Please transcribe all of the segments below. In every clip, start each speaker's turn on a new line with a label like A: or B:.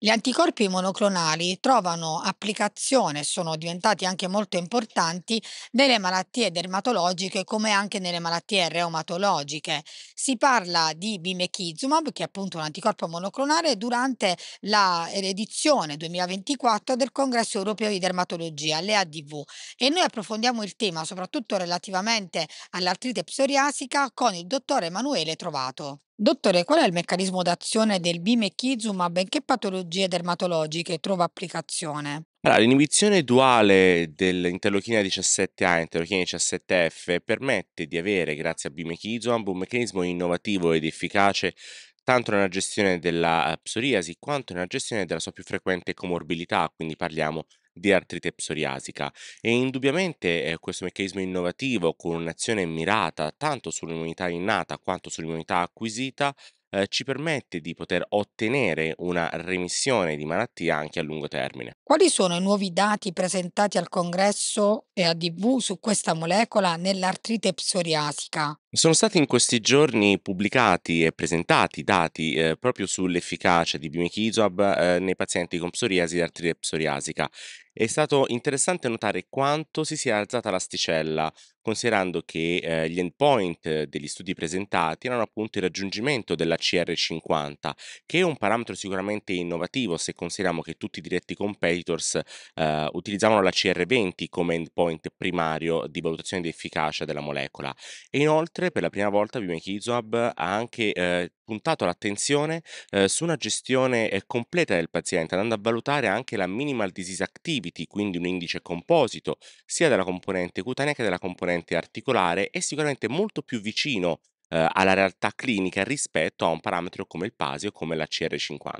A: Gli anticorpi monoclonali trovano applicazione sono diventati anche molto importanti nelle malattie dermatologiche come anche nelle malattie reumatologiche. Si parla di bimekizumab, che è appunto un anticorpo monoclonale, durante l'edizione 2024 del Congresso Europeo di Dermatologia, l'EADV. E noi approfondiamo il tema, soprattutto relativamente all'artrite psoriasica, con il dottore Emanuele Trovato. Dottore, qual è il meccanismo d'azione del bimekizumab e che patologie dermatologiche trova applicazione?
B: Allora, l'inibizione duale dell'interleuchina 17A e interleuchina 17F permette di avere, grazie a bimekizumab, un meccanismo innovativo ed efficace tanto nella gestione della eh, psoriasi quanto nella gestione della sua più frequente comorbilità, quindi parliamo di artrite psoriasica e indubbiamente eh, questo meccanismo innovativo con un'azione mirata tanto sull'immunità innata quanto sull'immunità acquisita eh, ci permette di poter ottenere una remissione di malattia anche a lungo termine.
A: Quali sono i nuovi dati presentati al congresso e a DV su questa molecola nell'artrite psoriasica?
B: Sono stati in questi giorni pubblicati e presentati dati eh, proprio sull'efficacia di Bimekizumab eh, nei pazienti con psoriasi e artrite psoriasica. È stato interessante notare quanto si sia alzata l'asticella, considerando che eh, gli endpoint degli studi presentati erano appunto il raggiungimento della CR50, che è un parametro sicuramente innovativo se consideriamo che tutti i diretti competitors eh, utilizzavano la CR20 come endpoint primario di valutazione di efficacia della molecola. E inoltre Inoltre, per la prima volta, Vime Kizab ha anche eh, puntato l'attenzione eh, su una gestione eh, completa del paziente, andando a valutare anche la minimal disease activity, quindi un indice composito sia della componente cutanea che della componente articolare e sicuramente molto più vicino ehm, alla realtà clinica rispetto a un parametro come il PASI o come la CR50.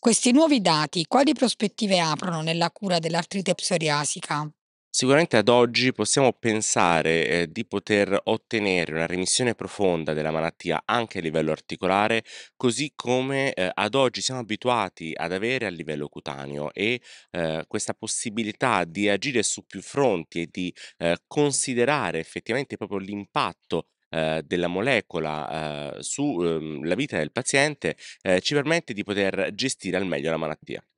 A: Questi nuovi dati quali prospettive aprono nella cura dell'artrite psoriasica?
B: Sicuramente ad oggi possiamo pensare, ehm, di poter ottenere una remissione profonda della malattia anche a livello articolare, così come, ehm, ad oggi siamo abituati ad avere a livello cutaneo e, ehm, questa possibilità di agire su più fronti e di, ehm, considerare effettivamente proprio l'impatto, eh, della molecola, ehm, su, ehm, vita del paziente, ehm, ci permette di poter gestire al meglio la malattia.